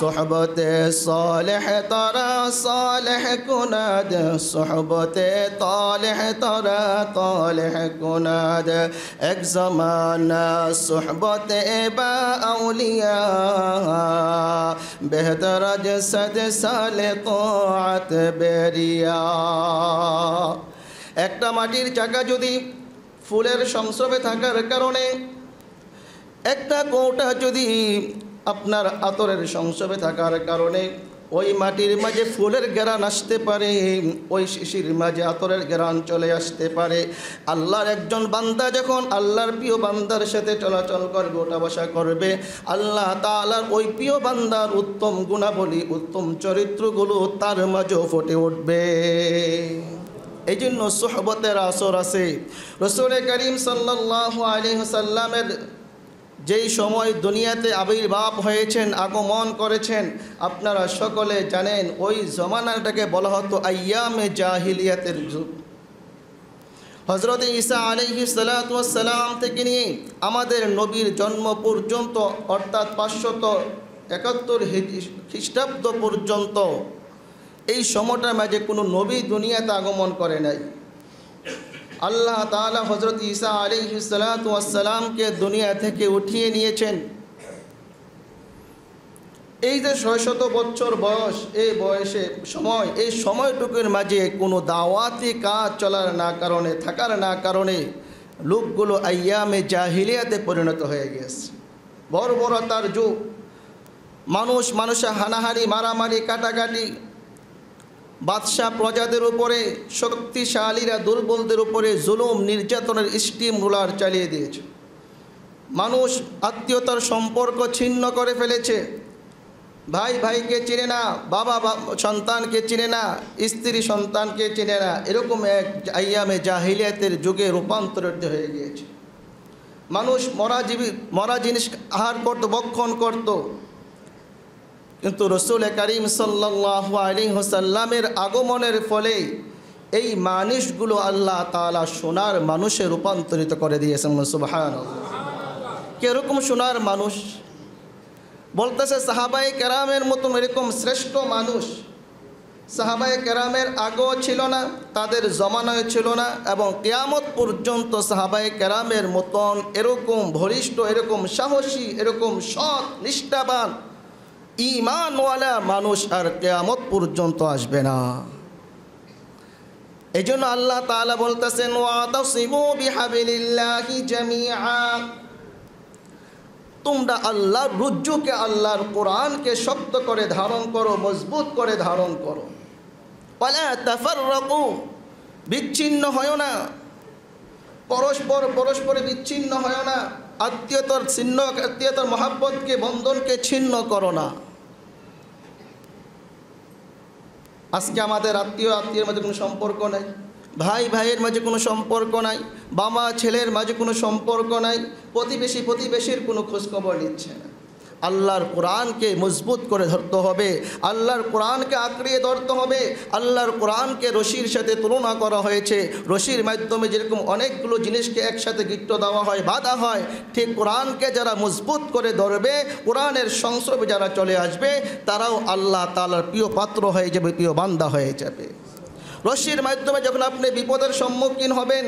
صحبت صحبت صحبت صالح صالح کناد کناد طالح طالح ایک با اولیاء بہتر جسد سال طاعت سوہتے سلحتے ایکٹر جگہ جدی فلر تھکار আপনার আতরের সংসবে থাকার কারণে ওই মাটির মাঝে ফুলের গেরান আসতে পারে ওই শিশির মাঝে আতরের গেরান চলে আসতে পারে আল্লাহর একজন বান্দা যখন আল্লাহর প্রিয় বান্দার সাথে চলাচল করবে ওটা বসা করবে আল্লাহ তালার ওই প্রিয় বান্দার উত্তম গুণাবলী উত্তম চরিত্রগুলো তার মাঝেও ফুটে উঠবে এই জন্য সোহবতের আসর আছে রসুল করিম সাল্লাহ আলী সাল্লামের যেই সময় দুনিয়াতে আবির্ভাব হয়েছেন আগমন করেছেন আপনারা সকলে জানেন ওই জমানাটাকে বলা হতো আয়ামে জাহিলিয়াতের যুগ হজরত ঈসা আলহি সালাতাম থেকে নিয়ে আমাদের নবীর জন্ম পর্যন্ত অর্থাৎ পাঁচশত একাত্তর খ্রিস্টাব্দ পর্যন্ত এই সময়টার মাঝে কোনো নবী দুনিয়াতে আগমন করে নাই আল্লাহ তালা হজরত ঈসা আলিহিসালাতামকে দুনিয়া থেকে উঠিয়ে নিয়েছেন এই যে ছয়শত বছর বয়স এই বয়সে সময় এই সময়টুকুর মাঝে কোনো দাওয়াতি কাজ চলার না কারণে থাকার না কারণে লোকগুলো আয়ামে জাহিলিয়াতে পরিণত হয়ে গেছে বর্বরতার যুগ মানুষ মানুষে হানাহানি মারামারি কাটাকাটি বাদশাহ প্রজাদের উপরে শক্তিশালীরা দুর্বলদের উপরে জুলুম নির্যাতনের স্টিম রুলার চালিয়ে দিয়েছে মানুষ আত্মীয়তার সম্পর্ক ছিন্ন করে ফেলেছে ভাই ভাইকে চিনে না বাবা সন্তানকে চিনে না স্ত্রী সন্তানকে চিনে না এরকম এক আইয়ামে জাহিলিয়াতের যুগে রূপান্তরিত হয়ে গিয়েছে মানুষ মরা জীবী মরা জিনিস আহার করত বক্ষণ করত কিন্তু রসুল করিম সাল্লাহ আলী হোসাল্লামের আগমনের ফলে এই মানুষগুলো আল্লাহ তালা সোনার মানুষে রূপান্তরিত করে দিয়েছেন সুবাহান কেরকম সোনার মানুষ বলতেছে সাহাবাই কেরামের মতন এরকম শ্রেষ্ঠ মানুষ সাহাবাই কেরামের আগেও ছিল না তাদের জমানায় ছিল না এবং কেয়ামত পর্যন্ত সাহাবাই কেরামের মতন এরকম ভরিষ্ঠ এরকম সাহসী এরকম সৎ নিষ্ঠাবান ইমানওয়ালা মানুষ আর কেয়ামত পর্যন্ত আসবে না এই জন্য আল্লাহ তালা বলতেছেন তোমরা আল্লাহর রুজ্জুকে আল্লাহর কোরআনকে শক্ত করে ধারণ করো মজবুত করে ধারণ করো বিচ্ছিন্ন হয় না পরস্পর পরস্পরে বিচ্ছিন্ন হয় না আত্মীয়তার ছিন্ন আত্মীয়তার মহাব্বতকে বন্ধনকে ছিন্ন করো না আজকে আমাদের আত্মীয় আত্মীয়ের মাঝে কোনো সম্পর্ক নাই ভাই ভাইয়ের মাঝে কোনো সম্পর্ক নাই বাবা ছেলের মাঝে কোনো সম্পর্ক নাই প্রতিবেশী প্রতিবেশীর কোনো খোঁজখবর নিচ্ছে না আল্লাহর কোরআনকে মজবুত করে ধরতে হবে আল্লাহর কোরআনকে আঁকড়িয়ে ধরতে হবে আল্লাহর কোরআনকে রশির সাথে তুলনা করা হয়েছে রশির মাধ্যমে যেরকম অনেকগুলো জিনিসকে একসাথে গিট্ট দেওয়া হয় বাধা হয় ঠিক কোরআনকে যারা মজবুত করে ধরবে কোরআনের সংসবে যারা চলে আসবে তারাও আল্লাহ তালার প্রিয় পাত্র হয়ে যাবে প্রিয় বান্দা হয়ে যাবে রশির মাধ্যমে যখন আপনি বিপদের সম্মুখীন হবেন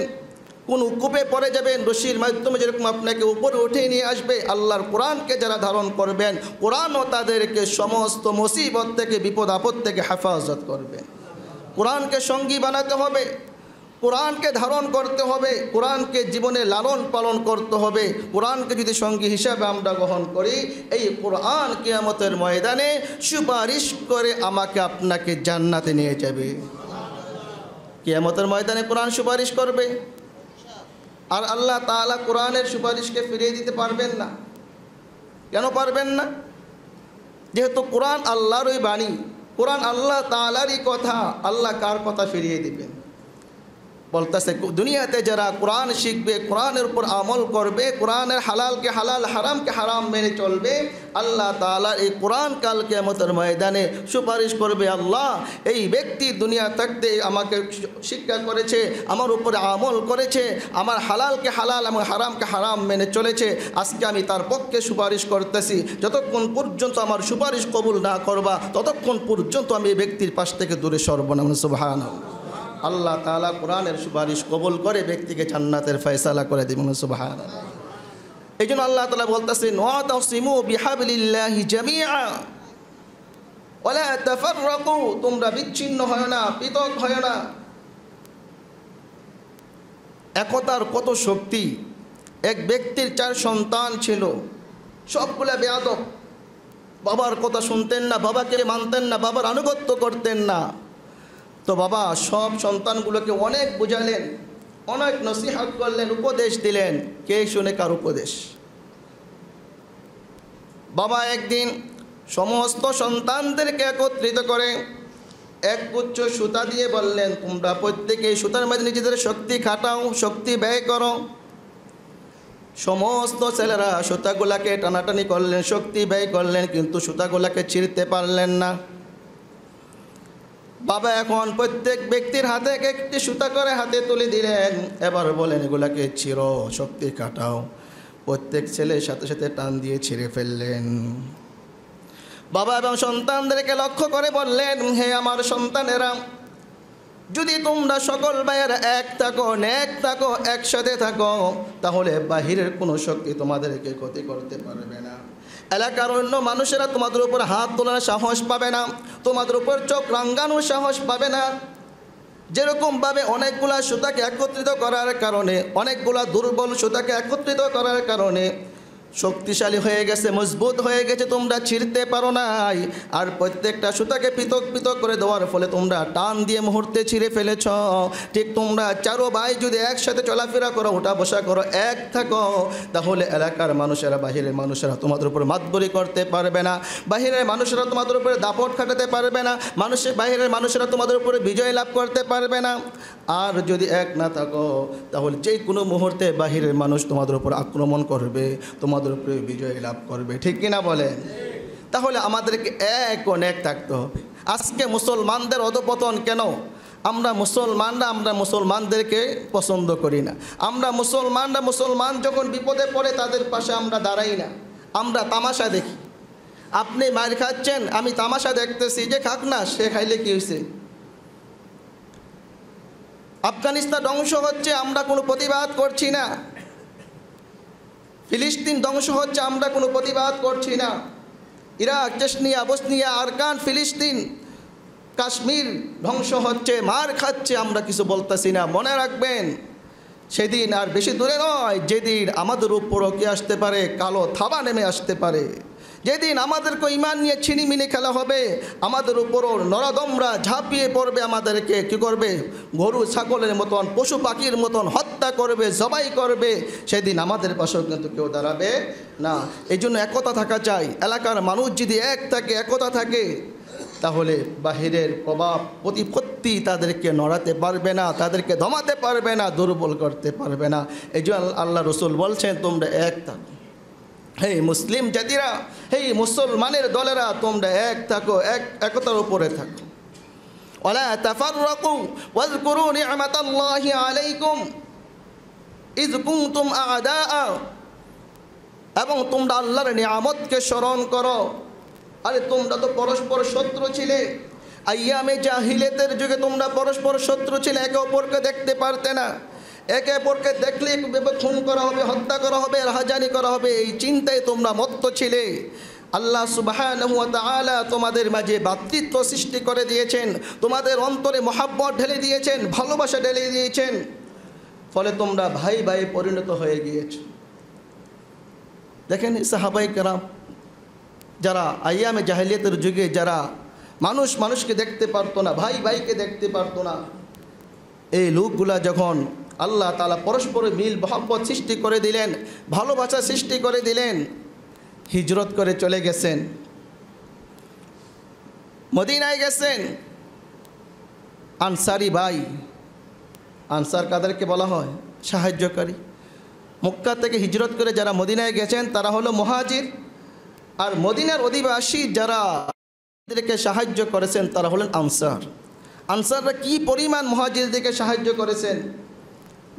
কোন কূপে পড়ে যাবেন রশির মাধ্যমে যেরকম আপনাকে উপরে উঠে নিয়ে আসবে আল্লাহর কোরআনকে যারা ধারণ করবেন কোরআনও তাদেরকে সমস্ত মুসিবত থেকে বিপদ আপদ থেকে হেফাজত করবে কোরআনকে সঙ্গী বানাতে হবে কোরআনকে ধারণ করতে হবে কোরআনকে জীবনে লালন পালন করতে হবে কোরআনকে যদি সঙ্গী হিসাবে আমরা গ্রহণ করি এই কোরআন কেয়ামতের ময়দানে সুপারিশ করে আমাকে আপনাকে জান্নাতে নিয়ে যাবে কেয়ামতের ময়দানে কোরআন সুপারিশ করবে আর আল্লাহ তালা কোরআনের সুপারিশকে ফিরিয়ে দিতে পারবেন না কেন পারবেন না যেহেতু কোরআন আল্লাহরই বাণী কোরআন আল্লাহ তালারই কথা আল্লাহ কার কথা ফিরিয়ে দিবেন বলতেছে দুনিয়াতে যারা কোরআন শিখবে কোরআনের উপর আমল করবে কোরআনের হালালকে হালাল হারামকে হারাম মেনে চলবে আল্লাহ তালা এই কোরআন কাল কেমতের ময়দানে সুপারিশ করবে আল্লাহ এই ব্যক্তি দুনিয়া থাকতে আমাকে শিক্ষা করেছে আমার উপরে আমল করেছে আমার হালালকে হালাল এবং হারামকে হারাম মেনে চলেছে আজকে আমি তার পক্ষে সুপারিশ করতেছি যতক্ষণ পর্যন্ত আমার সুপারিশ কবুল না করবা ততক্ষণ পর্যন্ত আমি এই ব্যক্তির পাশ থেকে দূরে সর্বনাম সুবাহ আল্লাহ তালা কোরআনের সুপারিশ কবল করে ব্যক্তিকে জান্নাতের ফয়সালা করে দেবেন সুবাহান এই জন্য আল্লাহ তালা বলতেছে নিমু বিহাবিল্লাহি জামিয়া ওলা তাফার রকু তোমরা বিচ্ছিন্ন হয় না পৃথক হয় না একতার কত শক্তি এক ব্যক্তির চার সন্তান ছিল সবগুলা বেয়াদব বাবার কথা শুনতেন না বাবাকে মানতেন না বাবার আনুগত্য করতেন না তো বাবা সব সন্তানগুলোকে অনেক বুঝালেন অনেক নসিহাত করলেন উপদেশ দিলেন কে শুনে কার উপদেশ বাবা একদিন সমস্ত সন্তানদেরকে একত্রিত করে একগুচ্ছ সুতা দিয়ে বললেন তোমরা প্রত্যেকে সুতার মধ্যে নিজেদের শক্তি খাটাও শক্তি ব্যয় করো সমস্ত ছেলেরা সুতাগুলাকে টানাটানি করলেন শক্তি ব্যয় করলেন কিন্তু সুতাগুলাকে ছিঁড়তে পারলেন না বাবা এখন প্রত্যেক ব্যক্তির হাতে একটি সুতা করে হাতে তুলে দিলেন এবার বলেন এগুলাকে চির শক্তি কাটাও প্রত্যেক ছেলের সাথে সাথে টান দিয়ে ছিঁড়ে ফেললেন বাবা এবং সন্তানদেরকে লক্ষ্য করে বললেন হে আমার সন্তানেরা যদি তোমরা সকল বাইরে এক থাকো এক থাকো একসাথে থাকো তাহলে বাহিরের কোনো শক্তি তোমাদেরকে ক্ষতি করতে পারবে না এলাকার অন্য মানুষেরা তোমাদের উপর হাত তোলার সাহস পাবে না তোমাদের উপর চোখ রাঙ্গানোর সাহস পাবে না যেরকমভাবে অনেকগুলা সুতাকে একত্রিত করার কারণে অনেকগুলা দুর্বল সুতাকে একত্রিত করার কারণে শক্তিশালী হয়ে গেছে মজবুত হয়ে গেছে তোমরা ছিঁড়তে পারো নাই আর প্রত্যেকটা সুতাকে পৃথক পৃথক করে দেওয়ার ফলে তোমরা টান দিয়ে মুহূর্তে ছিঁড়ে ফেলেছ ঠিক তোমরা চারো ভাই যদি একসাথে চলাফেরা করো ওঠা বসা করো এক থাকো তাহলে এলাকার মানুষেরা বাহিরের মানুষেরা তোমাদের উপর মাতবরি করতে পারবে না বাহিরের মানুষেরা তোমাদের উপরে দাপট খাটাতে পারবে না মানুষের বাহিরের মানুষেরা তোমাদের উপরে বিজয় লাভ করতে পারবে না আর যদি এক না থাকো তাহলে যে কোনো মুহূর্তে বাহিরের মানুষ তোমাদের উপর আক্রমণ করবে তোমাদের আমাদের উপরে বিজয় লাভ করবে ঠিক কিনা বলেন তাহলে আমাদেরকে এক অনেক থাকতে হবে আজকে মুসলমানদের অধপতন কেন আমরা মুসলমানরা আমরা মুসলমানদেরকে পছন্দ করি না আমরা মুসলমানরা মুসলমান যখন বিপদে পড়ে তাদের পাশে আমরা দাঁড়াই না আমরা তামাশা দেখি আপনি মায়ের খাচ্ছেন আমি তামাশা দেখতেছি যে খাক না সে খাইলে কী হয়েছে আফগানিস্তান ধ্বংস হচ্ছে আমরা কোনো প্রতিবাদ করছি না ফিলিস্তিন ধ্বংস হচ্ছে আমরা কোনো প্রতিবাদ করছি না ইরাক চেসনিয়া বসনিয়া আরকান ফিলিস্তিন কাশ্মীর ধ্বংস হচ্ছে মার খাচ্ছে আমরা কিছু বলতেছি না মনে রাখবেন সেদিন আর বেশি দূরে নয় যেদিন আমাদের উপর কি আসতে পারে কালো থাবা নেমে আসতে পারে যেদিন আমাদেরকে ইমান নিয়ে মিনি খেলা হবে আমাদের উপরও নরাদমরা ঝাঁপিয়ে পড়বে আমাদেরকে কি করবে গরু ছাগলের মতন পশু পাখির মতন হত্যা করবে জবাই করবে সেদিন আমাদের পাশেও কিন্তু কেউ দাঁড়াবে না এই জন্য একতা থাকা চাই এলাকার মানুষ যদি এক থাকে একতা থাকে তাহলে বাহিরের প্রভাব প্রতিপত্তি তাদেরকে নড়াতে পারবে না তাদেরকে ধমাতে পারবে না দুর্বল করতে পারবে না এই জন্য আল্লাহ রসুল বলছেন তোমরা এক থাকো হে মুসলিম জাতিরা হে মুসলমানের দলেরা তোমরা এক থাকো এক একতার উপরে থাকো ওলা তাফাররাকু ওয়াজকুরু নি'মাতাল্লাহি আলাইকুম ইজ কুনতুম আ'দাআ এবং তোমরা আল্লাহর নিয়ামতকে স্মরণ করো আরে তোমরা তো পরস্পর শত্রু ছিলে আইয়ামে জাহিলেতের যুগে তোমরা পরস্পর শত্রু ছিলে একে অপরকে দেখতে পারতে না একে অপরকে দেখলে খুন করা হবে হত্যা করা হবে রাহাজানি করা হবে এই চিন্তায় তোমরা মত্ত ছিলে আল্লাহ সুবাহ তোমাদের মাঝে ভ্রাতৃত্ব সৃষ্টি করে দিয়েছেন তোমাদের অন্তরে মহাব্বত ঢেলে দিয়েছেন ভালোবাসা ঢেলে দিয়েছেন ফলে তোমরা ভাই ভাই পরিণত হয়ে গিয়েছ দেখেন সাহাবাই কেরাম যারা আয়ামে জাহেলিয়াতের যুগে যারা মানুষ মানুষকে দেখতে পারতো না ভাই ভাইকে দেখতে পারতো না এই লোকগুলা যখন আল্লাহ তালা পরস্পর মিল মহব্বত সৃষ্টি করে দিলেন ভালোবাসা সৃষ্টি করে দিলেন হিজরত করে চলে গেছেন মদিনায় গেছেন আনসারি ভাই আনসার কাদেরকে বলা হয় সাহায্যকারী মক্কা থেকে হিজরত করে যারা মদিনায় গেছেন তারা হলো মহাজির আর মদিনার অধিবাসী যারা তাদেরকে সাহায্য করেছেন তারা হলেন আনসার আনসাররা কি পরিমাণ মহাজিরদেরকে সাহায্য করেছেন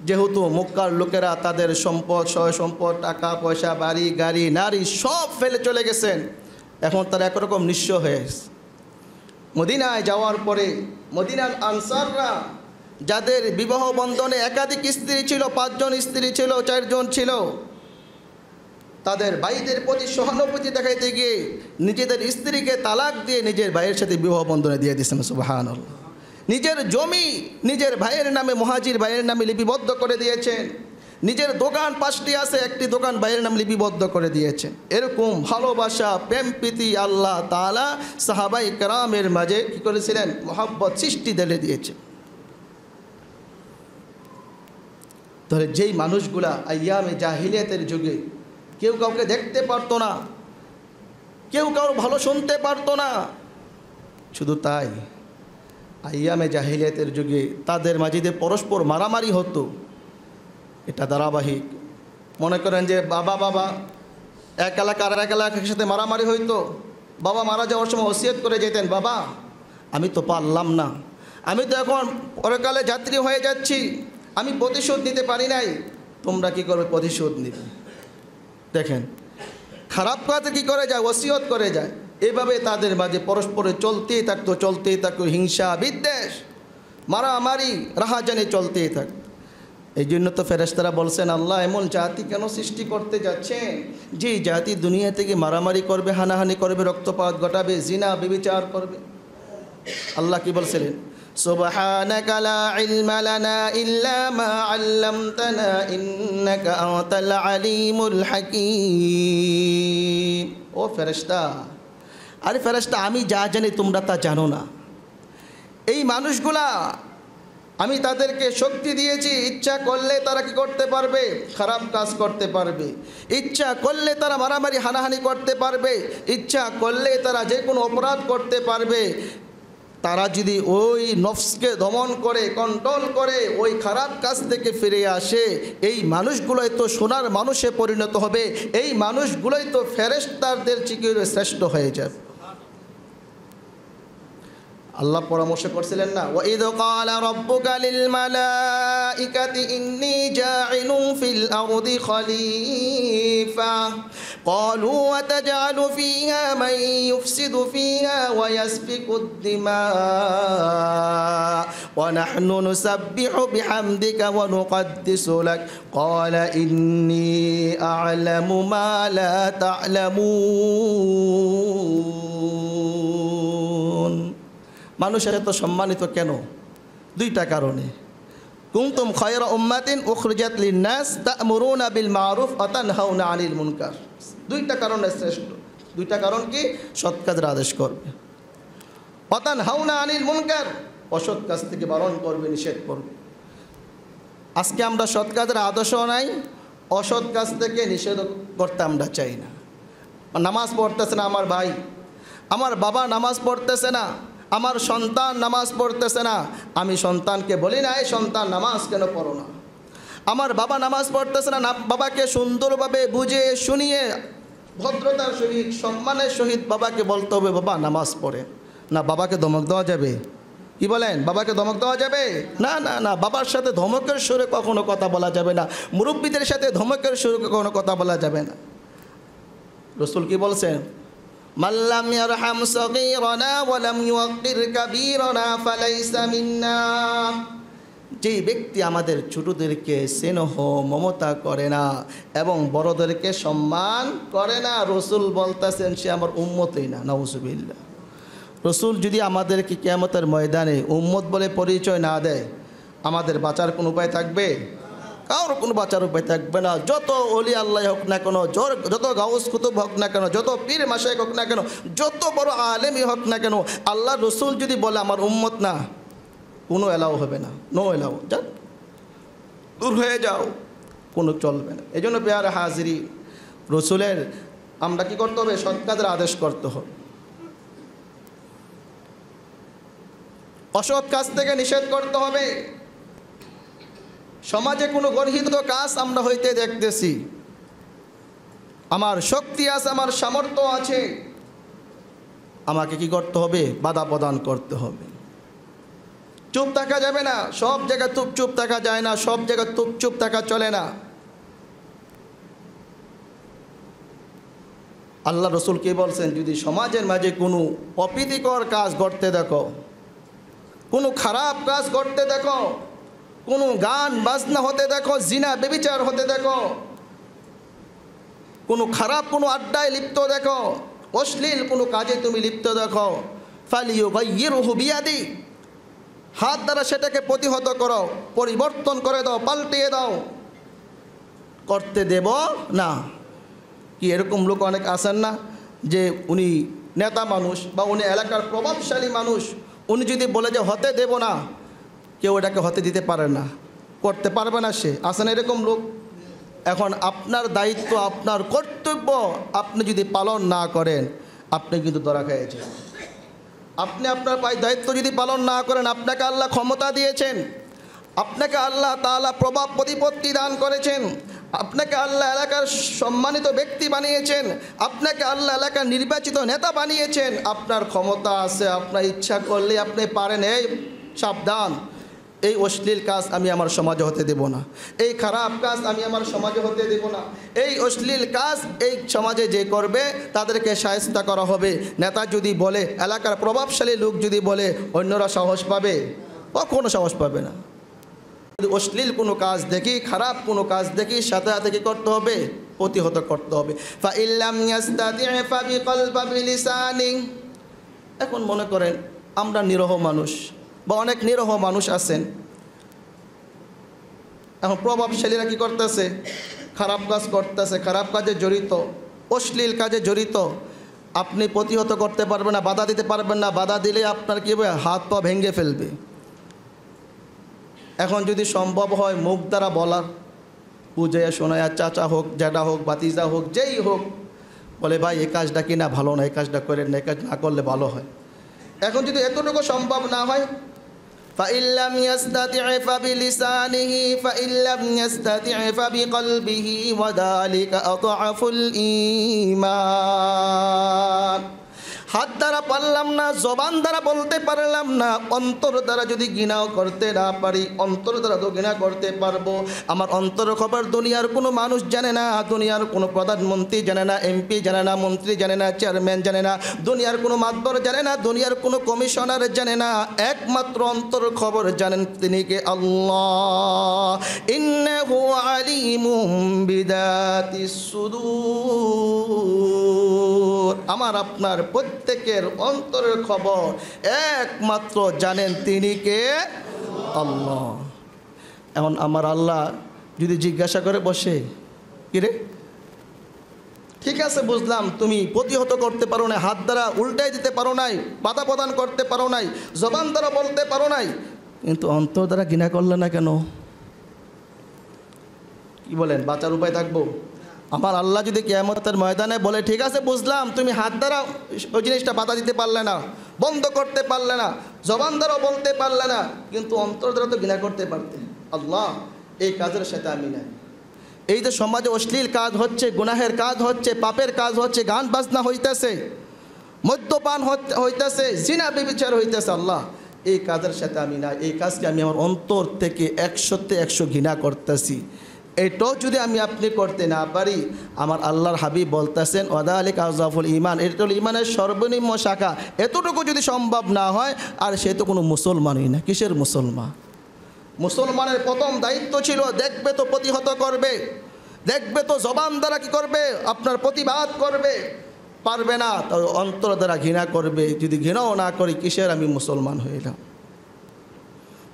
যেহেতু মক্কার লোকেরা তাদের সম্পদ সয় সম্পদ টাকা পয়সা বাড়ি গাড়ি নারী সব ফেলে চলে গেছেন এখন তারা একরকম নিঃস্ব হয়ে মদিনায় যাওয়ার পরে মদিনার আনসাররা যাদের বিবাহ বন্ধনে একাধিক স্ত্রী ছিল পাঁচজন স্ত্রী ছিল চারজন ছিল তাদের ভাইদের প্রতি সহানুভূতি দেখাইতে গিয়ে নিজেদের স্ত্রীকে তালাক দিয়ে নিজের ভাইয়ের সাথে বিবাহ বন্ধনে দিয়ে দিয়েছেন আল্লাহ নিজের জমি নিজের ভাইয়ের নামে মহাজির ভাইয়ের নামে লিপিবদ্ধ করে দিয়েছেন নিজের দোকান পাঁচটি আছে একটি দোকান ভাইয়ের নাম লিপিবদ্ধ করে দিয়েছেন এরকম ভালোবাসা প্রেম প্রীতি আল্লাহ তালা সাহাবাই কারামের মাঝে কি করেছিলেন মহাব্বত সৃষ্টি ঢেলে দিয়েছে ধরে যেই মানুষগুলা আয়ামে জাহিলিয়াতের যুগে কেউ কাউকে দেখতে পারতো না কেউ কারো ভালো শুনতে পারতো না শুধু তাই আয়ামে জাহিলিয়াতের যুগে তাদের মাঝিদে পরস্পর মারামারি হতো এটা ধারাবাহিক মনে করেন যে বাবা বাবা এক এলাকা আর এক এলাকার সাথে মারামারি হইতো বাবা মারা যাওয়ার সময় ওসিয়ত করে যেতেন বাবা আমি তো পারলাম না আমি তো এখন পরকালে যাত্রী হয়ে যাচ্ছি আমি প্রতিশোধ নিতে পারি নাই তোমরা কি করবে প্রতিশোধ নিবে দেখেন খারাপ কাজে কী করে যায় ওসিয়ত করে যায় এভাবে তাদের মাঝে পরস্পরে চলতেই থাকতো চলতেই থাকতো হিংসা বিদ্বেষ মারামারি রাহাজানে চলতেই থাকত এই জন্য তো ফেরেস্তারা বলছেন আল্লাহ এমন জাতি কেন সৃষ্টি করতে যাচ্ছেন যে জাতি দুনিয়া থেকে মারামারি করবে হানাহানি করবে রক্তপাত ঘটাবে জিনা বিবিচার করবে আল্লাহ কি বলছিলেন سبحانك لا علم لنا إلا ما علمتنا إنك أنت العليم الحكيم ও ফেরেশতা আরে ফেরেস্তা আমি যা জানি তোমরা তা জানো না এই মানুষগুলা আমি তাদেরকে শক্তি দিয়েছি ইচ্ছা করলে তারা কি করতে পারবে খারাপ কাজ করতে পারবে ইচ্ছা করলে তারা মারামারি হানাহানি করতে পারবে ইচ্ছা করলে তারা যে কোনো অপরাধ করতে পারবে তারা যদি ওই নফসকে দমন করে কন্ট্রোল করে ওই খারাপ কাজ থেকে ফিরে আসে এই মানুষগুলোই তো সোনার মানুষে পরিণত হবে এই মানুষগুলোই তো ফেরেস্তারদের চিকিৎসা শ্রেষ্ঠ হয়ে যাবে الله قرأ করছিলেন না لنا وَإِذُ قَالَ رَبُّكَ لِلْمَلَائِكَةِ إِنِّي জাঈলুন فِي الْأَرْضِ খলিফা قالوا وتجعل فيها من يفسد فيها ويسفك الدماء ونحن نسبح بحمدك ونقدس لك قال إني أعلم ما لا تعلمون মানুষ এত সম্মানিত কেন দুইটা কারণে কুমতুম খয়রা উম্মাতিন উখরজাত লিন্নাস মরুন আবিল মারুফ হাউ না আনিল মুনকার দুইটা কারণে শ্রেষ্ঠ দুইটা কারণ কি সৎ কাজের আদেশ করবে অতান হাউনা আনিল মুনকার অসৎ কাজ থেকে বারণ করবে নিষেধ করবে আজকে আমরা সৎ কাজের আদর্শ নাই অসৎ কাজ থেকে নিষেধ করতে আমরা চাই না নামাজ পড়তেছে না আমার ভাই আমার বাবা নামাজ পড়তেছে না আমার সন্তান নামাজ পড়তেছে না আমি সন্তানকে বলি না এই সন্তান নামাজ কেন পড়ো না আমার বাবা নামাজ পড়তেছে না বাবাকে সুন্দরভাবে বুঝে শুনিয়ে ভদ্রতার সহিত সম্মানের সহিত বাবাকে বলতে হবে বাবা নামাজ পড়ে না বাবাকে ধমক দেওয়া যাবে কি বলেন বাবাকে ধমক দেওয়া যাবে না না না বাবার সাথে ধমকের সুরে কখনো কথা বলা যাবে না মুরব্বীদের সাথে ধমকের সুরে কখনো কথা বলা যাবে না রসুল কি বলছেন من لم يرحم صغيرنا ولم يوقر كبيرنا فليس منا যেই ব্যক্তি আমাদের ছোটদেরকে স্নেহ মমতা করে না এবং বড়দেরকে সম্মান করে না রসুল বলতেছেন সে আমার উম্মতই না নবসুবিল্লা রসুল যদি আমাদেরকে কেমতের ময়দানে উম্মত বলে পরিচয় না দেয় আমাদের বাঁচার কোনো উপায় থাকবে কারোর কোনো বাঁচার উপায় থাকবে না যত অলি আল্লাহ হোক না কেন যত গাউস কুতুব হোক না কেন যত পীর মাসাই হোক না কেন যত বড় আলেমই হোক না কেন আল্লাহ রসুল যদি বলে আমার উম্মত না কোনো এলাও হবে না নো এলাও যান দূর হয়ে যাও কোনো চলবে না এই জন্য পেয়ার হাজিরি রসুলের আমরা কি করতে হবে সৎকাদের আদেশ করতে হবে অসৎ কাজ থেকে নিষেধ করতে হবে সমাজে কোনো গর্হিত কাজ আমরা হইতে দেখতেছি আমার শক্তি আছে আমার সামর্থ্য আছে আমাকে কি করতে হবে বাধা প্রদান করতে হবে চুপ থাকা যাবে না সব জায়গায় চুপচুপ চুপ থাকা যায় না সব জায়গায় তুপ চুপ থাকা চলে না আল্লাহ রসুল কে বলছেন যদি সমাজের মাঝে কোনো অপ্রীতিকর কাজ ঘটতে দেখো কোনো খারাপ কাজ ঘটতে দেখো কোনো গান বাজনা হতে দেখো জিনা বেবিচার হতে দেখো কোনো খারাপ কোনো আড্ডায় লিপ্ত দেখো অশ্লীল কোনো কাজে তুমি লিপ্ত দেখো ফালিও বাইয়ের হুবিয়াদি হাত দ্বারা সেটাকে প্রতিহত করো পরিবর্তন করে দাও পাল্টিয়ে দাও করতে দেব না কি এরকম লোক অনেক আসেন না যে উনি নেতা মানুষ বা উনি এলাকার প্রভাবশালী মানুষ উনি যদি বলে যে হতে দেব না কেউ এটাকে হতে দিতে পারে না করতে পারবে না সে না এরকম লোক এখন আপনার দায়িত্ব আপনার কর্তব্য আপনি যদি পালন না করেন আপনি কিন্তু ধরা খেয়েছেন আপনি আপনার পায়ে দায়িত্ব যদি পালন না করেন আপনাকে আল্লাহ ক্ষমতা দিয়েছেন আপনাকে আল্লাহ তালা প্রভাব প্রতিপত্তি দান করেছেন আপনাকে আল্লাহ এলাকার সম্মানিত ব্যক্তি বানিয়েছেন আপনাকে আল্লাহ এলাকার নির্বাচিত নেতা বানিয়েছেন আপনার ক্ষমতা আছে আপনার ইচ্ছা করলে আপনি পারেন এই সাবধান এই অশ্লীল কাজ আমি আমার সমাজে হতে দেব না এই খারাপ কাজ আমি আমার সমাজে হতে দেব না এই অশ্লীল কাজ এই সমাজে যে করবে তাদেরকে সাহস্তা করা হবে নেতা যদি বলে এলাকার প্রভাবশালী লোক যদি বলে অন্যরা সাহস পাবে কখনো সাহস পাবে না যদি অশ্লীল কোনো কাজ দেখি খারাপ কোনো কাজ দেখি সাথে সাথে কি করতে হবে প্রতিহত করতে হবে এখন মনে করেন আমরা নিরহ মানুষ বা অনেক নিরহ মানুষ আছেন এখন প্রভাবশালীরা কী করতেছে খারাপ কাজ করতেছে খারাপ কাজে জড়িত অশ্লীল কাজে জড়িত আপনি প্রতিহত করতে পারবেন না বাধা দিতে পারবেন না বাধা দিলে আপনার কী হবে হাত পা ভেঙে ফেলবে এখন যদি সম্ভব হয় মুখ দ্বারা বলার বুঝে শোনায় চাচা হোক জ্যাডা হোক বাতিজা হোক যেই হোক বলে ভাই এই কাজটা কি না ভালো না এই কাজটা করেন না এই কাজ না করলে ভালো হয় এখন যদি এতটুকু সম্ভব না হয় فإن لم يستطع فبلسانه فإن لم يستطع فبقلبه وذلك أضعف الإيمان হাত দ্বারা পারলাম না জবান দ্বারা বলতে পারলাম না অন্তর দ্বারা যদি ঘৃণাও করতে না পারি অন্তর দ্বারা তো ঘৃণা করতে পারবো আমার অন্তর খবর দুনিয়ার কোনো মানুষ জানে না দুনিয়ার কোনো প্রধানমন্ত্রী জানে না এমপি জানে না মন্ত্রী জানে না চেয়ারম্যান জানে না দুনিয়ার কোনো মাতবর জানে না দুনিয়ার কোনো কমিশনার জানে না একমাত্র অন্তর খবর জানেন তিনি কে আল্লাহ আমার আপনার প্রত্যেক প্রত্যেকের অন্তরের খবর একমাত্র জানেন তিনি কে আল্লাহ এখন আমার আল্লাহ যদি জিজ্ঞাসা করে বসে কিরে ঠিক আছে বুঝলাম তুমি প্রতিহত করতে পারো না হাত দ্বারা উল্টাই দিতে পারো নাই বাধা প্রদান করতে পারো নাই জবান দ্বারা বলতে পারো নাই কিন্তু অন্তর দ্বারা ঘৃণা করলে না কেন কি বলেন বাঁচার উপায় থাকবো আমার আল্লাহ যদি কেয়ামতের ময়দানে বলে ঠিক আছে বুঝলাম তুমি হাত দ্বারা ওই জিনিসটা বাধা দিতে পারলে না বন্ধ করতে পারলে না জবান দ্বারাও বলতে পারলে না কিন্তু অন্তর দ্বারা তো ঘৃণা করতে পারতে আল্লাহ এই কাজের সাথে আমি নাই এই যে সমাজে অশ্লীল কাজ হচ্ছে গুনাহের কাজ হচ্ছে পাপের কাজ হচ্ছে গান বাজনা হইতেছে মদ্যপান হইতেছে জিনা বিবিচার হইতেছে আল্লাহ এই কাজের সাথে আমি না এই কাজকে আমি আমার অন্তর থেকে একশোতে একশো ঘৃণা করতেছি এটাও যদি আমি আপনি করতে না পারি আমার আল্লাহর হাবিব বলতেছেন ওদা আলী কাজাফুল ইমান এটা হল ইমানের সর্বনিম্ন শাখা এতটুকু যদি সম্ভব না হয় আর সে তো কোনো মুসলমানই না কিসের মুসলমান মুসলমানের প্রথম দায়িত্ব ছিল দেখবে তো প্রতিহত করবে দেখবে তো জবান দ্বারা কি করবে আপনার প্রতিবাদ করবে পারবে না অন্তর দ্বারা ঘৃণা করবে যদি ঘৃণাও না করি কিসের আমি মুসলমান হয়ে যাব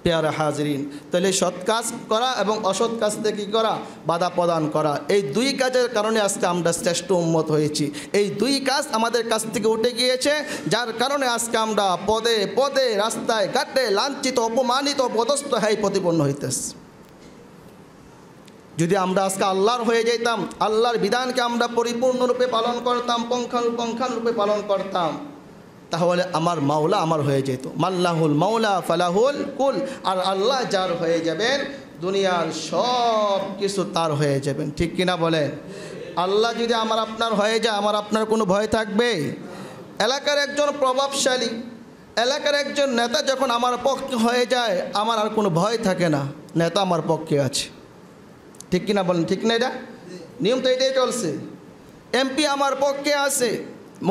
পেয়ারা হাজরিন তাহলে সৎ কাজ করা এবং অসৎ কাজ থেকে করা বাধা প্রদান করা এই দুই কাজের কারণে আজকে আমরা শ্রেষ্ঠ উন্মত হয়েছি এই দুই কাজ আমাদের কাছ থেকে উঠে গিয়েছে যার কারণে আজকে আমরা পদে পদে রাস্তায় ঘাটে লাঞ্ছিত অপমানিত পদস্থ হয়ে প্রতিপন্ন হইতেছে যদি আমরা আজকে আল্লাহর হয়ে যেতাম আল্লাহর বিধানকে আমরা পরিপূর্ণরূপে পালন করতাম পঙ্খানুপঙ্খানরূপে পালন করতাম তাহলে আমার মাওলা আমার হয়ে যেত মাল্লাহুল মাওলা ফালাহুল কুল আর আল্লাহ যার হয়ে যাবেন দুনিয়ার সব কিছু তার হয়ে যাবেন ঠিক কিনা বলে আল্লাহ যদি আমার আপনার হয়ে যায় আমার আপনার কোনো ভয় থাকবে এলাকার একজন প্রভাবশালী এলাকার একজন নেতা যখন আমার পক্ষে হয়ে যায় আমার আর কোনো ভয় থাকে না নেতা আমার পক্ষে আছে ঠিক কিনা বলেন ঠিক না এটা নিয়ম তো এটাই চলছে এমপি আমার পক্ষে আছে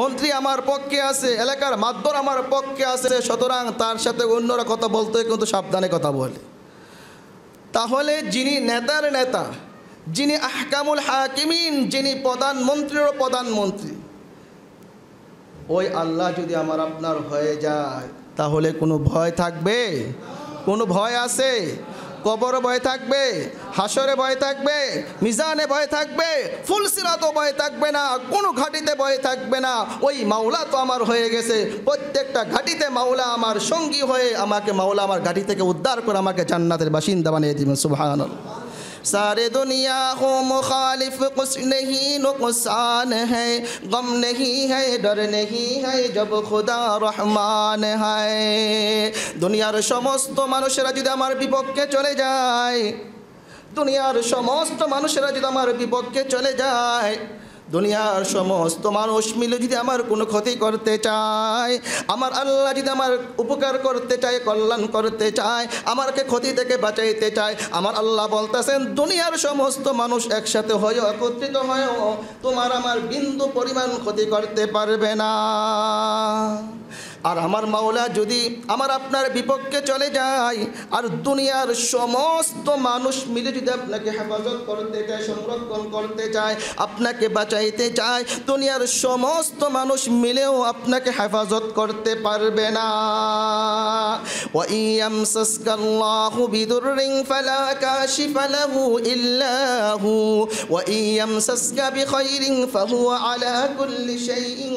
মন্ত্রী আমার পক্ষে আছে এলাকার মাধ্যর আমার পক্ষে আছে সুতরাং তার সাথে অন্যরা কথা বলতে কিন্তু সাবধানে কথা বলে তাহলে যিনি নেতার নেতা যিনি আহকামুল হাকিমিন যিনি প্রধানমন্ত্রীর প্রধানমন্ত্রী ওই আল্লাহ যদি আমার আপনার হয়ে যায় তাহলে কোনো ভয় থাকবে কোনো ভয় আছে কবর ভয় থাকবে হাসরে ভয় থাকবে মিজানে ভয় থাকবে ফুলসিরাতও ভয় থাকবে না কোনো ঘাটিতে ভয় থাকবে না ওই মাওলা তো আমার হয়ে গেছে প্রত্যেকটা ঘাটিতে মাওলা আমার সঙ্গী হয়ে আমাকে মাওলা আমার ঘাটি থেকে উদ্ধার করে আমাকে জান্নাতের বাসিন্দা বানিয়ে দিবেন সুবাহ سارے دنیا کو مخالف کچھ نہیں نقصان ہے غم نہیں ہے ڈر نہیں ہے جب خدا রহমান হায় দুনিয়ার সমস্ত মানুষেরা যদি আমার বিপক্ষে চলে যায় দুনিয়ার সমস্ত মানুষেরা যদি আমার বিপক্ষে চলে যায় দুনিয়ার সমস্ত মানুষ মিলে যদি আমার কোনো ক্ষতি করতে চায় আমার আল্লাহ যদি আমার উপকার করতে চায় কল্যাণ করতে চায় আমাকে ক্ষতি থেকে বাঁচাইতে চায় আমার আল্লাহ বলতেছেন দুনিয়ার সমস্ত মানুষ একসাথে হয়েও একত্রিত হয়েও তোমার আমার বিন্দু পরিমাণ ক্ষতি করতে পারবে না আর আমার মাওলা যদি আমার আপনার বিপক্ষে চলে যায় আর দুনিয়ার সমস্ত মানুষ মিলে যদি আপনাকে হেফাজত করতে চায় সংরক্ষণ করতে চায় আপনাকে বাঁচাইতে চায় দুনিয়ার সমস্ত মানুষ মিলেও আপনাকে হেফাজত করতে পারবে না ফাহুয়া আলা কুল্লি শাইইন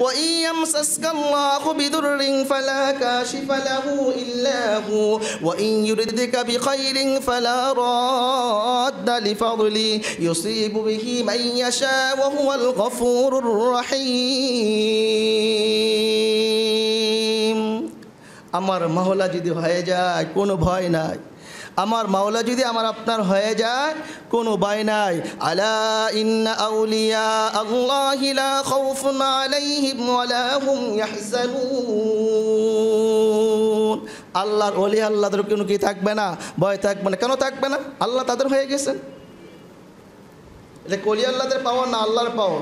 وإن يمسسك الله بضر فلا كاشف له إلا هو وإن يردك بخير فلا راد لفضله يصيب به من يشاء وهو الغفور الرحيم أمر مهلا جدي হয়ে যায় কোনো ভয় নাই আমার মাওলা যদি আমার আপনার হয়ে যায় কোনো বাই নাই আলা ইন্না আউলিয়া আল্লাহি লা খাউফুন আলাইহিম ওয়ালা হুম ইয়াহজানুন আল্লাহর ওলি আল্লাহদের কোনো কি থাকবে না ভয় থাকবে না কেন থাকবে না আল্লাহ তাদের হয়ে গেছেন এটা কলি আল্লাহদের পাওয়া না আল্লাহর পাওয়া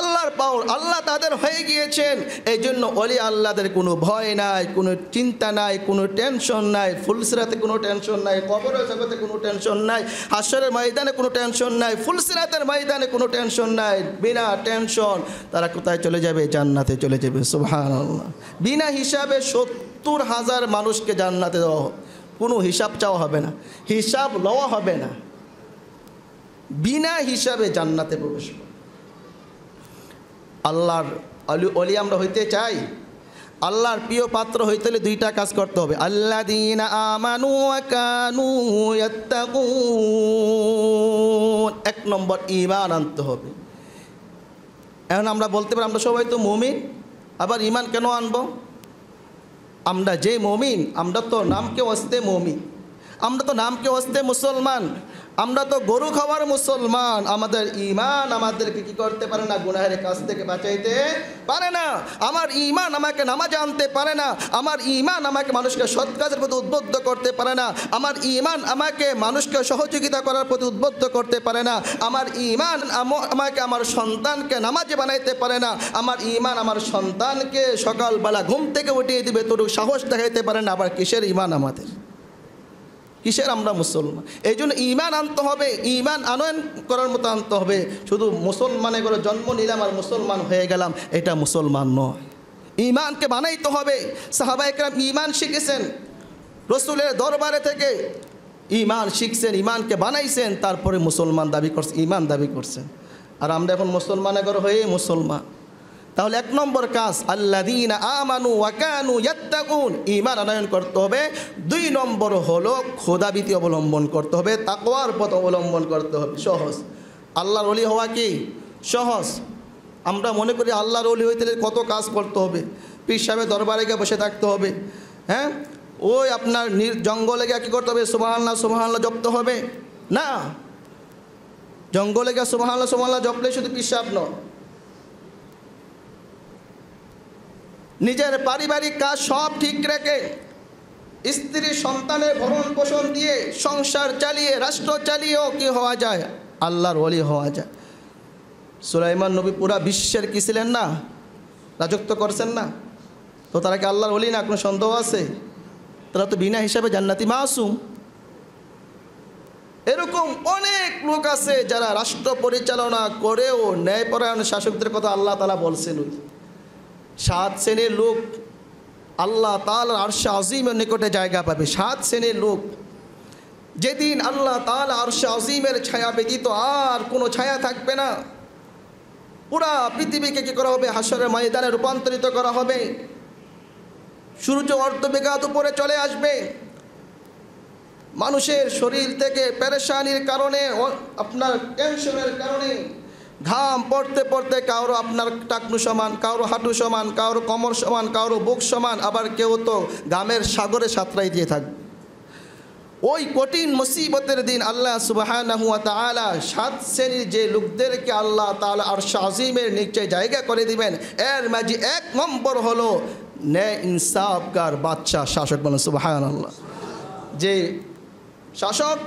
আল্লাহর পাওয়ার আল্লাহ তাদের হয়ে গিয়েছেন এই জন্য অলি আল্লাহদের কোনো ভয় নাই কোনো চিন্তা নাই কোনো টেনশন নাই ফুলসিরাতে কোনো টেনশন নাই কবর হিসাবে কোনো টেনশন নাই হাসরের ময়দানে কোনো টেনশন নাই ফুলসিরাতের ময়দানে কোনো টেনশন নাই বিনা টেনশন তারা কোথায় চলে যাবে জান্নাতে চলে যাবে সুহান বিনা হিসাবে সত্তর হাজার মানুষকে জান্নাতে দেওয়া কোনো হিসাব চাওয়া হবে না হিসাব লওয়া হবে না বিনা হিসাবে জান্নাতে প্রবেশ করে আল্লাহর অলি আমরা হইতে চাই আল্লাহর প্রিয় পাত্র হইতে হলে দুইটা কাজ করতে হবে আল্লা দিন আমানু কানু এক নম্বর ইমান আনতে হবে এখন আমরা বলতে পারি আমরা সবাই তো মমিন আবার ইমান কেন আনব আমরা যে মমিন আমরা তো নামকে অস্তে মমিন আমরা তো নামকে অস্তে মুসলমান আমরা তো গরু খাওয়ার মুসলমান আমাদের ইমান আমাদেরকে কি করতে পারে না গুনাহের কাছ থেকে বাঁচাইতে পারে না আমার ইমান আমাকে নামাজ আনতে পারে না আমার ইমান আমাকে মানুষকে সৎ কাজের প্রতি উদ্বুদ্ধ করতে পারে না আমার ইমান আমাকে মানুষকে সহযোগিতা করার প্রতি উদ্বুদ্ধ করতে পারে না আমার ইমান আমাকে আমার সন্তানকে নামাজে বানাইতে পারে না আমার ইমান আমার সন্তানকে সকালবেলা ঘুম থেকে উঠিয়ে দিবে তোর সাহস দেখাইতে পারে না আবার কিসের ইমান আমাদের কিসের আমরা মুসলমান এই জন্য ইমান আনতে হবে ইমান আনয়ন করার মতো আনতে হবে শুধু মুসলমানে করে জন্ম নিলাম আর মুসলমান হয়ে গেলাম এটা মুসলমান নয় ইমানকে বানাইতে হবে সাহাবা একরাম ইমান শিখেছেন রসুলের দরবারে থেকে ইমান শিখছেন ইমানকে বানাইছেন তারপরে মুসলমান দাবি করছে ইমান দাবি করছেন আর আমরা এখন মুসলমান করে হয়ে মুসলমান তাহলে এক নম্বর কাজ আল্লাদিন আমানু ওয়াকানু ইয়াত্তাকুন ইমান আনয়ন করতে হবে দুই নম্বর হলো খোদাবিতি অবলম্বন করতে হবে তাকওয়ার পথ অবলম্বন করতে হবে সহজ আল্লাহর অলি হওয়া কি সহজ আমরা মনে করি আল্লাহর অলি হইতে কত কাজ করতে হবে পীর সাহেবের দরবারে গিয়ে বসে থাকতে হবে হ্যাঁ ওই আপনার নির জঙ্গলে গিয়ে কী করতে হবে সুবাহান্লা সুবাহান্লা জপতে হবে না জঙ্গলে গিয়ে সুবাহান্লা সুবাহান্লা জপলে শুধু সাহেব নয় নিজের পারিবারিক কাজ সব ঠিক রেখে স্ত্রী সন্তানের ভরণ পোষণ দিয়ে সংসার চালিয়ে রাষ্ট্র চালিয়েও কি হওয়া যায় আল্লাহর ওলি হওয়া যায় সুলাইমান নবী পুরা বিশ্বের কি ছিলেন না রাজত্ব করছেন না তো তারা কি আল্লাহর ওলি না কোনো সন্দেহ আছে তারা তো বিনা হিসাবে জান্নাতি মাসুম এরকম অনেক লোক আছে যারা রাষ্ট্র পরিচালনা করেও ন্যায়পরায়ণ শাসকদের কথা আল্লাহ তালা বলছেন সাত শ্রেণীর লোক আল্লাহ তাল আরশা আজিমের নিকটে জায়গা পাবে সাত শ্রেণীর লোক যেদিন আল্লাহ তাল আরশা আজিমের ছায়া ব্যতীত আর কোনো ছায়া থাকবে না পুরা পৃথিবীকে কী করা হবে হাসরের ময়দানে রূপান্তরিত করা হবে সূর্য অর্ধবিঘাত উপরে চলে আসবে মানুষের শরীর থেকে পেরেশানির কারণে আপনার টেনশনের কারণে ঘাম পড়তে পড়তে কারো আপনার টাকনু সমান কারো হাঁটু সমান কারো কমর সমান কারো বুক সমান আবার কেউ তো ঘামের সাগরে সাঁতরাই দিয়ে থাকবে ওই কঠিন মুসিবতের দিন আল্লাহ সুবাহ সাত শ্রেণীর যে লোকদেরকে আল্লাহ তালা আর শাহিমের নিচে জায়গা করে দিবেন এর মাঝে এক নম্বর হলো ন্যায় ইনসাফকার বাচ্চা শাসক বলেন সুবাহান আল্লাহ যে শাসক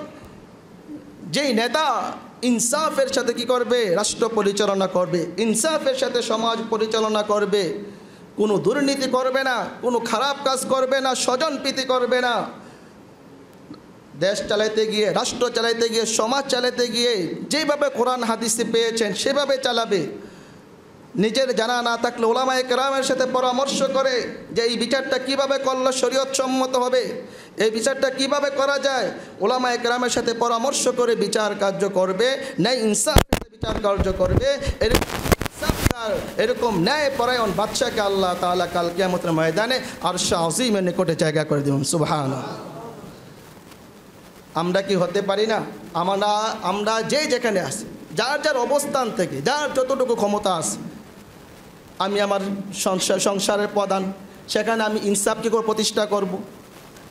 যেই নেতা ইনসাফের সাথে কি করবে রাষ্ট্র পরিচালনা করবে ইনসাফের সাথে সমাজ পরিচালনা করবে কোনো দুর্নীতি করবে না কোনো খারাপ কাজ করবে না স্বজনপ্রীতি করবে না দেশ চালাইতে গিয়ে রাষ্ট্র চালাইতে গিয়ে সমাজ চালাইতে গিয়ে যেভাবে কোরআন হাদিসে পেয়েছেন সেভাবে চালাবে নিজের জানা না থাকলে ওলামায় কেরামের সাথে পরামর্শ করে যে এই বিচারটা কিভাবে করলে শরীয়ত সম্মত হবে এই বিচারটা কিভাবে করা যায় ওলামায় কেরামের সাথে পরামর্শ করে বিচার কার্য করবে ন্যায় ইনসাফ বিচার কার্য করবে এরকম ন্যায় পরায়ণ বাদশাকে আল্লাহ তালা কাল কেমতের ময়দানে আর শাহজিমের নিকটে জায়গা করে দেবেন সুবাহান আমরা কি হতে পারি না আমরা আমরা যে যেখানে আসি যার যার অবস্থান থেকে যার যতটুকু ক্ষমতা আছে আমি আমার সংসারের প্রধান সেখানে আমি ইনসাফকে করে প্রতিষ্ঠা করব।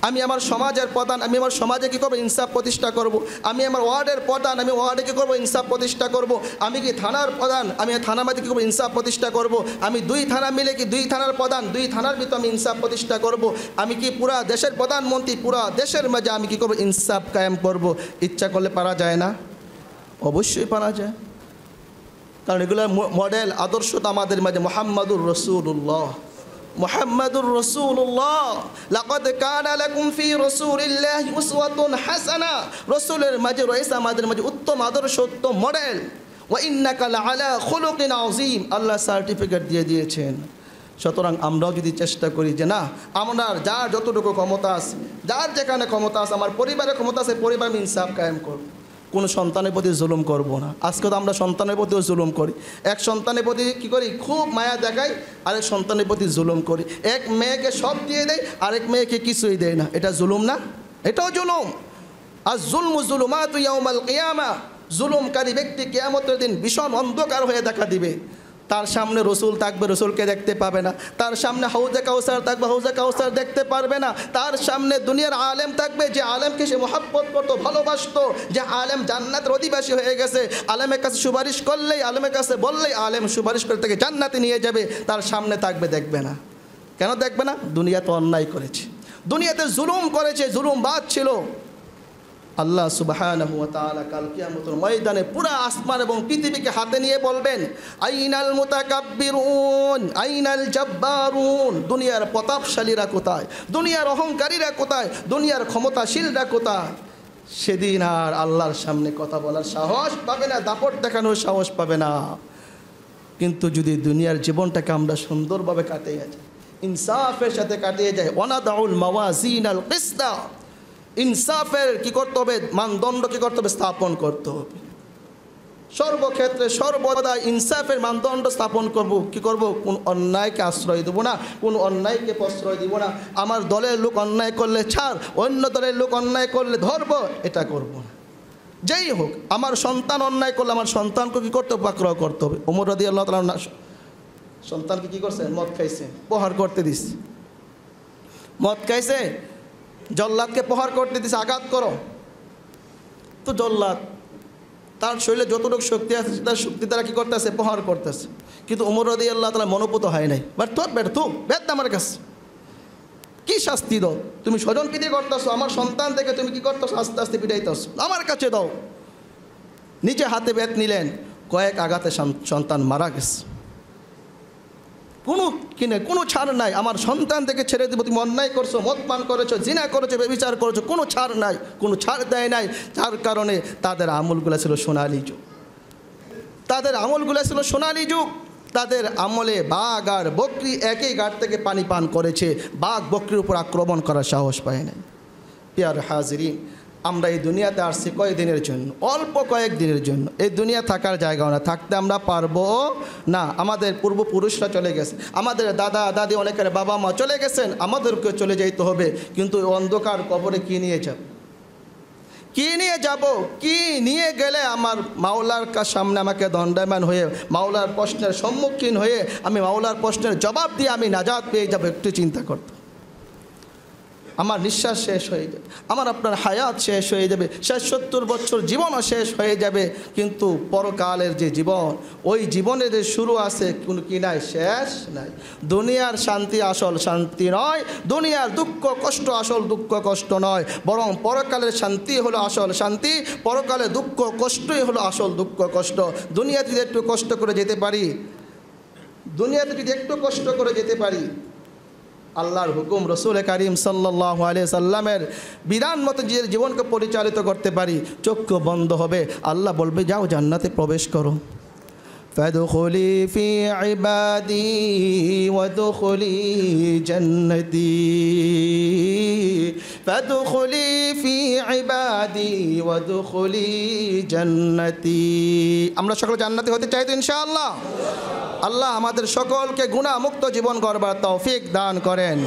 আমি আমার সমাজের প্রধান আমি আমার সমাজে কী করবো ইনসাফ প্রতিষ্ঠা করব। আমি আমার ওয়ার্ডের প্রধান আমি ওয়ার্ডে কী করবো ইনসাফ প্রতিষ্ঠা করব। আমি কি থানার প্রধান আমি থানার মধ্যে কী করবো ইনসাফ প্রতিষ্ঠা করব। আমি দুই থানা মিলে কি দুই থানার প্রধান দুই থানার ভিতরে আমি ইনসাফ প্রতিষ্ঠা করব। আমি কি পুরা দেশের প্রধানমন্ত্রী পুরা দেশের মাঝে আমি কী করবো ইনসাফ কায়েম করব। ইচ্ছা করলে পারা যায় না অবশ্যই পারা যায় কারণ এগুলোর মডেল আদর্শ তো আমাদের মাঝে মোহাম্মদুর রসুল্লাহ মোহাম্মদুর রসুল্লাহ লাকদ কানা লাকুম ফি রাসূলিল্লাহি উসওয়াতুন হাসানা রসুলের মাঝে রয়েছে আমাদের মাঝে উত্তম আদর্শ উত্তম মডেল ওয়া ইন্নাকা লাআলা খুলুকিন আযীম আল্লাহ সার্টিফিকেট দিয়ে দিয়েছেন সুতরাং আমরাও যদি চেষ্টা করি যে না আমরা যার যতটুকু ক্ষমতা আছে যার যেখানে ক্ষমতা আছে আমার পরিবারের ক্ষমতা আছে পরিবার ইনসাফ কায়েম করব কোনো সন্তানের প্রতি জুলুম করব না আজকে তো আমরা সন্তানের প্রতিও জুলুম করি এক সন্তানের প্রতি কি করি খুব মায়া দেখাই আরেক সন্তানের প্রতি জুলুম করি এক মেয়েকে সব দিয়ে দেয় আরেক মেয়েকে কিছুই দেয় না এটা জুলুম না এটাও জুলুম আর জুলম জুলুমা তুই ইয়ামাল কেয়ামা জুলুমকারী ব্যক্তি কেয়ামতের দিন ভীষণ অন্ধকার হয়ে দেখা দিবে তার সামনে রসুল থাকবে রসুলকে দেখতে পাবে না তার সামনে হাউজা কাউসার থাকবে হাউজা কাউসার দেখতে পারবে না তার সামনে দুনিয়ার আলেম থাকবে যে আলেমকে সে মোহাব্বত করতো ভালোবাসতো যে আলেম জান্নাতের অধিবাসী হয়ে গেছে আলেমের কাছে সুপারিশ করলেই আলেমের কাছে বললেই আলেম সুপারিশ করে তাকে জান্নাতে নিয়ে যাবে তার সামনে থাকবে দেখবে না কেন দেখবে না দুনিয়া তো অন্যায় করেছে দুনিয়াতে জুলুম করেছে জুলুম বাদ ছিল আল্লাহ সুবাহান কাল কিয়ামতের ময়দানে পুরা আসমান এবং পৃথিবীকে হাতে নিয়ে বলবেন আইনাল মোতাকাব্বিরুন আইনাল জব্বারুন দুনিয়ার প্রতাপশালীরা কোথায় দুনিয়ার অহংকারীরা কোথায় দুনিয়ার ক্ষমতাশীলরা কোথায় সেদিন আর আল্লাহর সামনে কথা বলার সাহস পাবে না দাপট দেখানোর সাহস পাবে না কিন্তু যদি দুনিয়ার জীবনটাকে আমরা সুন্দরভাবে কাটিয়ে যাই ইনসাফের সাথে কাটিয়ে যাই অনাদাউল মাওয়াজিন আল কিস্তা ইনসাফের কি করতে হবে মানদণ্ড কি করতে হবে স্থাপন করতে হবে সর্বক্ষেত্রে সর্বদা ইনসাফের মানদণ্ড স্থাপন করব কি করব কোন অন্যায়কে আশ্রয় দেবো না কোন অন্যায়কে প্রশ্রয় দিব না আমার দলের লোক অন্যায় করলে ছাড় অন্য দলের লোক অন্যায় করলে ধরব এটা করব না যেই হোক আমার সন্তান অন্যায় করলে আমার সন্তানকে কী করতে হবে আগ্রহ করতে হবে ওমর রাদি আল্লাহ তালা সন্তানকে কী করছে মদ খাইছে উপহার করতে দিস মদ খাইছে জল্লাদকে প্রহার করতে দিছে আঘাত করো তো জল্লাদ তার শরীরে যতটুকু শক্তি আছে তার শক্তি তারা কী করতেছে প্রহার করতেছে কিন্তু উমর রদি আল্লাহ তালা মনোপুত হয় নাই বাট ব্যাট ব্যর্থ ব্যর্থ আমার কাছে কি শাস্তি দাও তুমি স্বজন পিঠে করতেছো আমার সন্তান থেকে তুমি কি করতেছো আস্তে আস্তে পিটাইতেছো আমার কাছে দাও নিচে হাতে বেত নিলেন কয়েক আঘাতে সন্তান মারা গেছে কোনো কিনে কোনো ছাড় নাই আমার সন্তান থেকে ছেড়ে দেবো তুমি অন্যায় করছো মদপান করেছো জিনা করেছো বেবিচার করেছো কোনো ছাড় নাই কোনো ছাড় দেয় নাই যার কারণে তাদের আমলগুলো ছিল সোনালি যুগ তাদের আমলগুলো ছিল সোনালি যুগ তাদের আমলে বাঘ আর বকরি একই গাড় থেকে পানি পান করেছে বাঘ বকরির উপর আক্রমণ করার সাহস পায় নাই পেয়ার হাজিরিন আমরা এই দুনিয়াতে আসছি কয়েকদিনের জন্য অল্প কয়েকদিনের জন্য এই দুনিয়া থাকার জায়গাও না থাকতে আমরা পারবো না আমাদের পূর্বপুরুষরা চলে গেছে আমাদের দাদা দাদি অনেকের বাবা মা চলে গেছেন আমাদেরকে চলে যেতে হবে কিন্তু অন্ধকার কবরে কী নিয়ে যাব কি নিয়ে যাব কি নিয়ে গেলে আমার মাওলার সামনে আমাকে দণ্ডায়মান হয়ে মাওলার প্রশ্নের সম্মুখীন হয়ে আমি মাওলার প্রশ্নের জবাব দিয়ে আমি নাজাদ পেয়ে যাব একটু চিন্তা করতাম আমার নিঃশ্বাস শেষ হয়ে যাবে আমার আপনার হায়াত শেষ হয়ে যাবে শেষ সত্তর বছর জীবনও শেষ হয়ে যাবে কিন্তু পরকালের যে জীবন ওই জীবনে যে শুরু আছে কোন কি নাই শেষ নাই দুনিয়ার শান্তি আসল শান্তি নয় দুনিয়ার দুঃখ কষ্ট আসল দুঃখ কষ্ট নয় বরং পরকালের শান্তি হলো আসল শান্তি পরকালে দুঃখ কষ্টই হলো আসল দুঃখ কষ্ট দুনিয়াতে যদি একটু কষ্ট করে যেতে পারি দুনিয়াতে যদি একটু কষ্ট করে যেতে পারি আল্লাহর হুকুম রসুল করিম সাল্লাহ আলিয়া সাল্লামের বিধান মতো নিজের জীবনকে পরিচালিত করতে পারি চক্ষু বন্ধ হবে আল্লাহ বলবে যাও জান্নাতে প্রবেশ করো فادخلي في عبادي وادخلي جنتي فادخلي في عبادي وادخلي جنتي আমরা সকলে জান্নাতি হতে চাই তো ইনশাআল্লাহ আল্লাহ আমাদের সকলকে গুণামুক্ত জীবন গড়বার তৌফিক দান করেন